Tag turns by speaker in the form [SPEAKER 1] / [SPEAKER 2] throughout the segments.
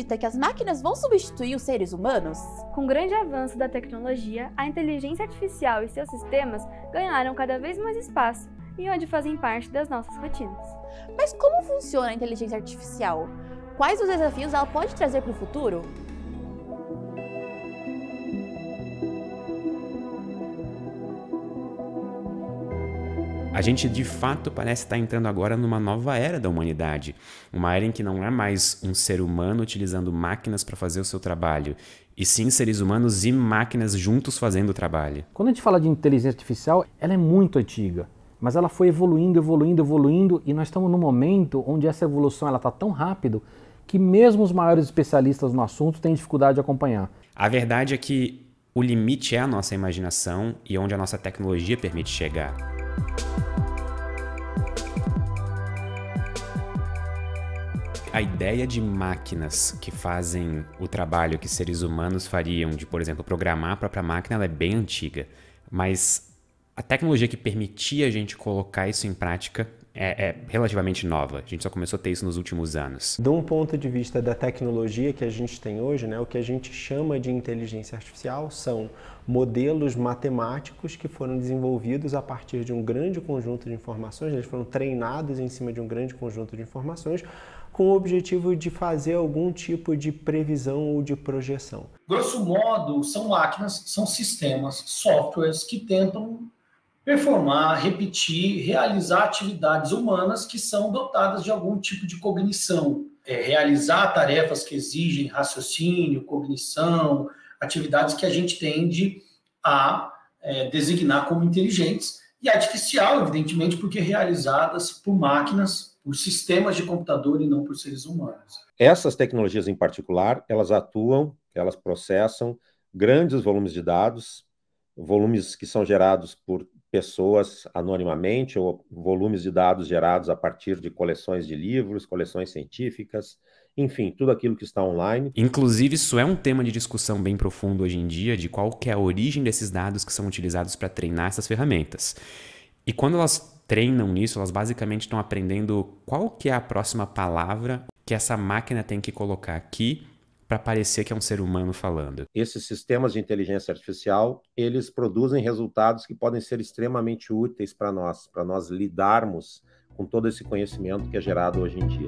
[SPEAKER 1] acredita que as máquinas vão substituir os seres humanos? Com o grande avanço da tecnologia, a inteligência artificial e seus sistemas ganharam cada vez mais espaço e onde fazem parte das nossas rotinas. Mas como funciona a inteligência artificial? Quais os desafios ela pode trazer para o futuro? A gente de fato parece estar entrando agora numa nova era da humanidade, uma era em que não é mais um ser humano utilizando máquinas para fazer o seu trabalho, e sim seres humanos e máquinas juntos fazendo o trabalho.
[SPEAKER 2] Quando a gente fala de inteligência artificial, ela é muito antiga, mas ela foi evoluindo, evoluindo, evoluindo, e nós estamos num momento onde essa evolução ela está tão rápido que mesmo os maiores especialistas no assunto têm dificuldade de acompanhar.
[SPEAKER 1] A verdade é que o limite é a nossa imaginação e onde a nossa tecnologia permite chegar. A ideia de máquinas que fazem o trabalho que seres humanos fariam, de, por exemplo, programar a própria máquina, é bem antiga. Mas a tecnologia que permitia a gente colocar isso em prática é, é, relativamente nova. A gente só começou a ter isso nos últimos anos. De um
[SPEAKER 3] ponto de vista da tecnologia que a gente tem hoje, né, o que a gente chama de inteligência artificial são modelos matemáticos que foram desenvolvidos a partir de um grande conjunto de informações, né, eles foram treinados em cima de um grande conjunto de informações com o objetivo de fazer algum tipo de previsão ou de projeção.
[SPEAKER 2] Grosso modo, são máquinas, são sistemas, softwares que tentam performar, repetir, realizar atividades humanas que são dotadas de algum tipo de cognição, é, realizar tarefas que exigem raciocínio, cognição, atividades que a gente tende a é, designar como inteligentes, e artificial, evidentemente, porque realizadas por máquinas, por sistemas de computador e não por seres humanos.
[SPEAKER 4] Essas tecnologias em particular, elas atuam, elas processam grandes volumes de dados, volumes que são gerados por pessoas anonimamente ou volumes de dados gerados a partir de coleções de livros, coleções científicas, enfim, tudo aquilo que está online.
[SPEAKER 1] Inclusive, isso é um tema de discussão bem profundo hoje em dia, de qual é a origem desses dados que são utilizados para treinar essas ferramentas. E quando elas treinam nisso, elas basicamente estão aprendendo qual que é a próxima palavra que essa máquina tem que colocar aqui para parecer que é um ser humano falando.
[SPEAKER 4] Esses sistemas de inteligência artificial, eles produzem resultados que podem ser extremamente úteis para nós, para nós lidarmos com todo esse conhecimento que é gerado hoje em dia.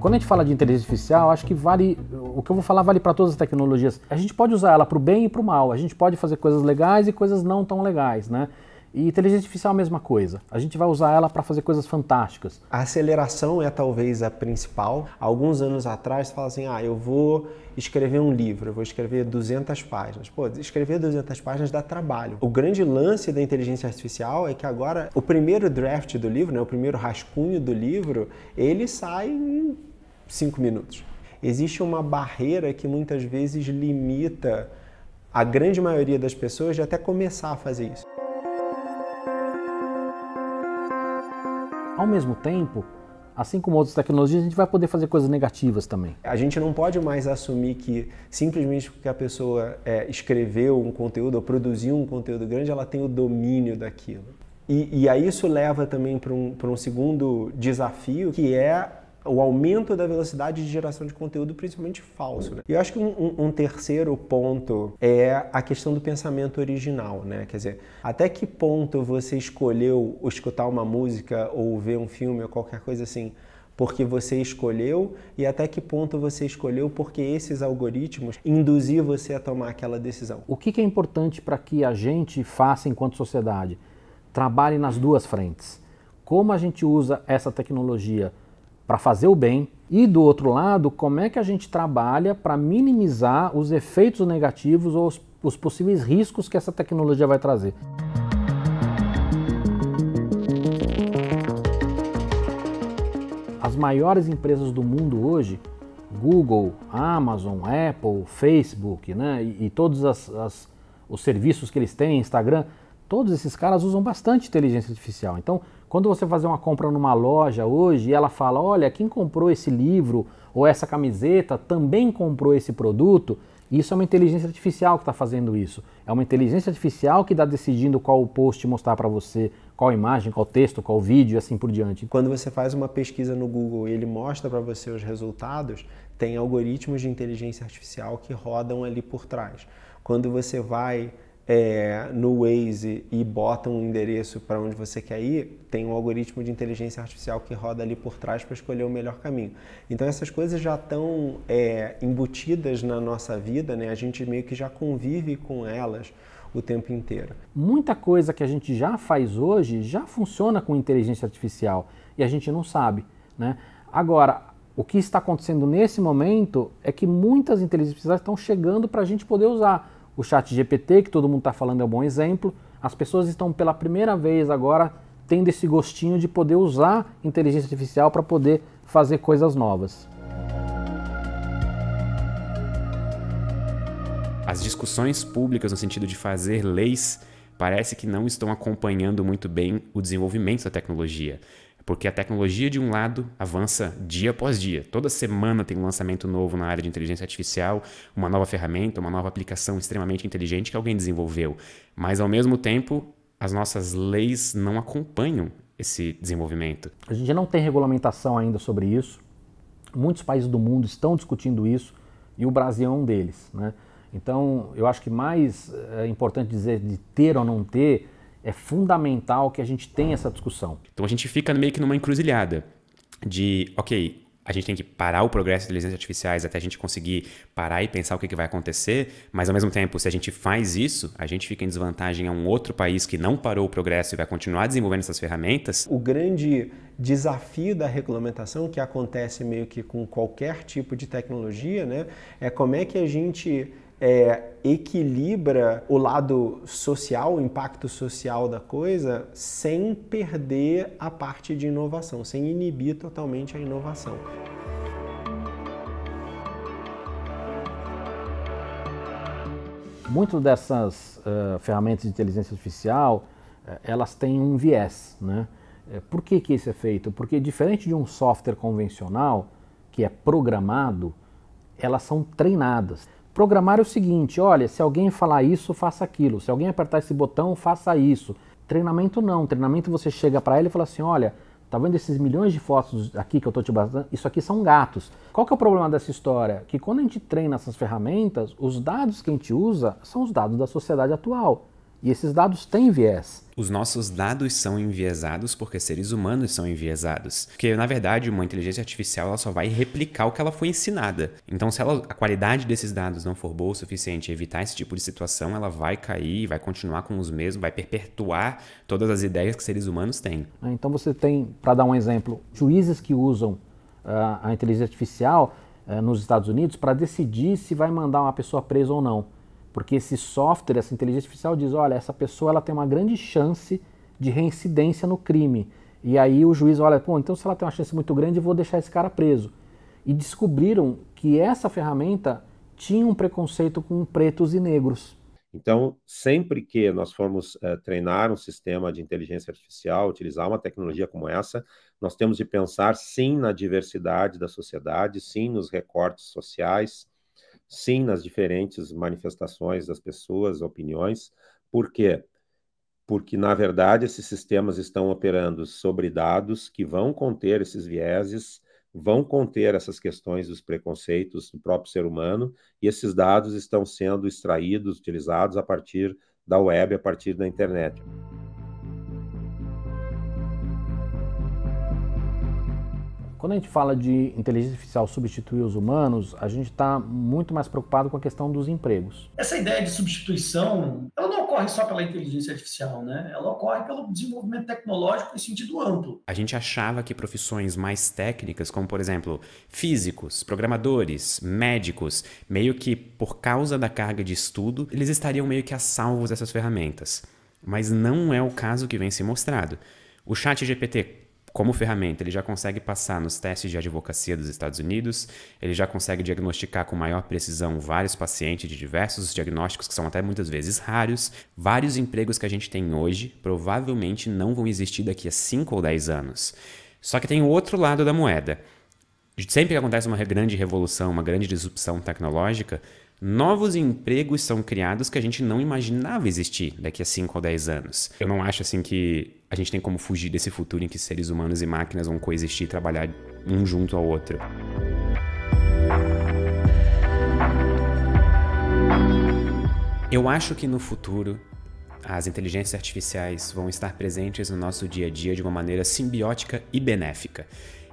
[SPEAKER 2] Quando a gente fala de inteligência artificial, acho que vale o que eu vou falar vale para todas as tecnologias. A gente pode usar ela para o bem e para o mal. A gente pode fazer coisas legais e coisas não tão legais, né? E inteligência artificial é a mesma coisa. A gente vai usar ela para fazer coisas fantásticas. A aceleração é talvez a principal. Alguns anos atrás, fala
[SPEAKER 3] assim: ah, eu vou escrever um livro, eu vou escrever 200 páginas. Pô, escrever 200 páginas dá trabalho. O grande lance da inteligência artificial é que agora o primeiro draft do livro, né, o primeiro rascunho do livro, ele sai em 5 minutos. Existe uma barreira que muitas vezes limita a grande maioria das pessoas
[SPEAKER 2] de até começar a fazer isso. Ao mesmo tempo, assim como outras tecnologias, a gente vai poder fazer coisas negativas também. A gente
[SPEAKER 3] não pode mais assumir que simplesmente porque a pessoa é, escreveu um conteúdo ou produziu um conteúdo grande, ela tem o domínio daquilo. E, e a isso leva também para um, um segundo desafio, que é o aumento da velocidade de geração de conteúdo, principalmente falso. Né? E eu acho que um, um, terceiro ponto é a questão do pensamento original, né? Quer dizer, até que ponto você escolheu escutar uma música ou ver um filme ou qualquer coisa assim porque você escolheu e até que ponto você
[SPEAKER 2] escolheu porque esses algoritmos induzir você a tomar aquela decisão. O que é importante para que a gente faça enquanto sociedade? Trabalhe nas duas frentes. Como a gente usa essa tecnologia para fazer o bem, e do outro lado, como é que a gente trabalha para minimizar os efeitos negativos ou os, os possíveis riscos que essa tecnologia vai trazer. As maiores empresas do mundo hoje Google, Amazon, Apple, Facebook, né? E, e todos as, as, os serviços que eles têm, Instagram, todos esses caras usam bastante inteligência artificial. Então, quando você fazer uma compra numa loja hoje e ela fala: olha, quem comprou esse livro ou essa camiseta também comprou esse produto. Isso é uma inteligência artificial que está fazendo isso. É uma inteligência artificial que está decidindo qual post mostrar para você, qual imagem, qual texto, qual vídeo e assim por diante. Quando você faz uma pesquisa no Google e ele mostra para você os resultados, tem
[SPEAKER 3] algoritmos de inteligência artificial que rodam ali por trás. Quando você vai é, no Waze e bota um endereço para onde você quer ir, tem um algoritmo de inteligência artificial que roda ali por trás para escolher o melhor caminho. Então essas coisas já estão é, embutidas na nossa vida, né? a gente meio que já convive com elas
[SPEAKER 2] o tempo inteiro. Muita coisa que a gente já faz hoje já funciona com inteligência artificial e a gente não sabe. Né? Agora, o que está acontecendo nesse momento é que muitas inteligências artificiais estão chegando para a gente poder usar. O chat GPT, que todo mundo está falando, é um bom exemplo. As pessoas estão pela primeira vez agora tendo esse gostinho de poder usar inteligência artificial para poder fazer coisas novas.
[SPEAKER 1] As discussões públicas no sentido de fazer leis parece que não estão acompanhando muito bem o desenvolvimento da tecnologia. Porque a tecnologia, de um lado, avança dia após dia. Toda semana tem um lançamento novo na área de inteligência artificial, uma nova ferramenta, uma nova aplicação extremamente inteligente que alguém desenvolveu. Mas, ao mesmo tempo, as nossas leis não acompanham esse desenvolvimento.
[SPEAKER 2] A gente não tem regulamentação ainda sobre isso. Muitos países do mundo estão discutindo isso e o Brasil é um deles. Né? Então, eu acho que mais eh, é importante dizer de ter ou não ter é fundamental que a gente tenha essa discussão.
[SPEAKER 1] Então a gente fica meio que numa encruzilhada de, ok, a gente tem que parar o progresso das inteligências artificiais até a gente conseguir parar e pensar o que, que, vai acontecer, mas ao mesmo tempo, se a gente faz isso, a gente fica em desvantagem a um outro país que não parou o progresso e vai continuar desenvolvendo essas ferramentas. O grande
[SPEAKER 3] desafio da regulamentação, que acontece meio que com qualquer tipo de tecnologia, né, é como é que a gente é, equilibra o lado social, o impacto social da coisa, sem perder a parte de inovação, sem inibir totalmente a inovação.
[SPEAKER 2] Muito dessas uh, ferramentas de inteligência artificial, eh, elas têm um viés, né? Eh, por que, que isso é feito? Porque diferente de um software convencional, que é programado, elas são treinadas. Programar o seguinte: olha, se alguém falar isso, faça aquilo. Se alguém apertar esse botão, faça isso. Treinamento não. Treinamento você chega para ele e fala assim: olha, tá vendo esses milhões de fotos aqui que eu tô te mostrando? Isso aqui são gatos. Qual que é o problema dessa história? Que quando a gente treina essas ferramentas, os dados que a gente usa são os dados da sociedade atual. E esses dados têm viés.
[SPEAKER 1] Os nossos dados são enviesados porque seres humanos são enviesados. Porque, na verdade, uma inteligência artificial ela só vai replicar o que ela foi ensinada. Então, se ela, a qualidade desses dados não for boa o suficiente evitar esse tipo de situação, ela vai cair, vai continuar com os mesmos, vai perpetuar todas as ideias que seres humanos têm.
[SPEAKER 2] É, então, você tem, para dar um exemplo, juízes que usam uh, a inteligência artificial uh, nos Estados Unidos para decidir se vai mandar uma pessoa presa ou não. Porque esse software, essa inteligência artificial diz, olha, essa pessoa ela tem uma grande chance de reincidência no crime. E aí o juiz olha, pô, então se ela tem uma chance muito grande, vou deixar esse cara preso. E descobriram que essa ferramenta tinha um preconceito com pretos e negros.
[SPEAKER 4] Então, sempre que nós formos eh, treinar um sistema de inteligência artificial, utilizar uma tecnologia como essa, nós temos de pensar sim na diversidade da sociedade, sim nos recortes sociais, sim nas diferentes manifestações das pessoas, opiniões. Por quê? Porque, na verdade, esses sistemas estão operando sobre dados que vão conter esses vieses, vão conter essas questões dos preconceitos do próprio ser humano, e esses dados estão sendo extraídos, utilizados a partir da web, a partir da internet.
[SPEAKER 2] Quando a gente fala de inteligência artificial substituir os humanos, a gente está muito mais preocupado com a questão dos empregos.
[SPEAKER 3] Essa ideia de substituição, ela não ocorre só pela inteligência artificial, né? Ela ocorre pelo desenvolvimento tecnológico em sentido amplo.
[SPEAKER 1] A gente achava que profissões mais técnicas, como por exemplo físicos, programadores, médicos, meio que por causa da carga de estudo, eles estariam meio que a salvos dessas ferramentas. Mas não é o caso que vem se mostrado. O chat GPT como ferramenta, ele já consegue passar nos testes de advocacia dos Estados Unidos, ele já consegue diagnosticar com maior precisão vários pacientes de diversos diagnósticos que são até muitas vezes raros. Vários empregos que a gente tem hoje provavelmente não vão existir daqui a 5 ou 10 anos. Só que tem o outro lado da moeda. Sempre que acontece uma grande revolução, uma grande disrupção tecnológica, novos empregos são criados que a gente não imaginava existir daqui a 5 ou 10 anos. Eu não acho assim que a gente tem como fugir desse futuro em que seres humanos e máquinas vão coexistir e trabalhar um junto ao outro. Eu acho que no futuro as inteligências artificiais vão estar presentes no nosso dia a dia de uma maneira simbiótica e benéfica.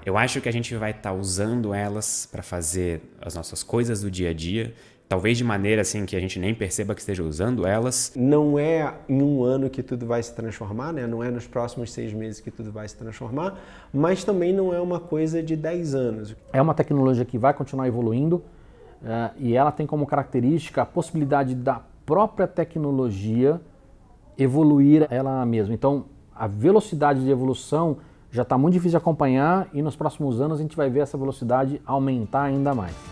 [SPEAKER 1] Eu acho que a gente vai estar tá usando elas para fazer as nossas coisas do dia a dia talvez de maneira assim que a gente nem perceba que esteja usando elas. Não
[SPEAKER 3] é em um ano que tudo vai se transformar, né? não é nos próximos seis meses que tudo vai se transformar, mas também não é uma coisa de dez anos.
[SPEAKER 2] É uma tecnologia que vai continuar evoluindo uh, e ela tem como característica a possibilidade da própria tecnologia evoluir ela mesma. Então, a velocidade de evolução já está muito difícil de acompanhar e nos próximos anos a gente vai ver essa velocidade aumentar ainda mais.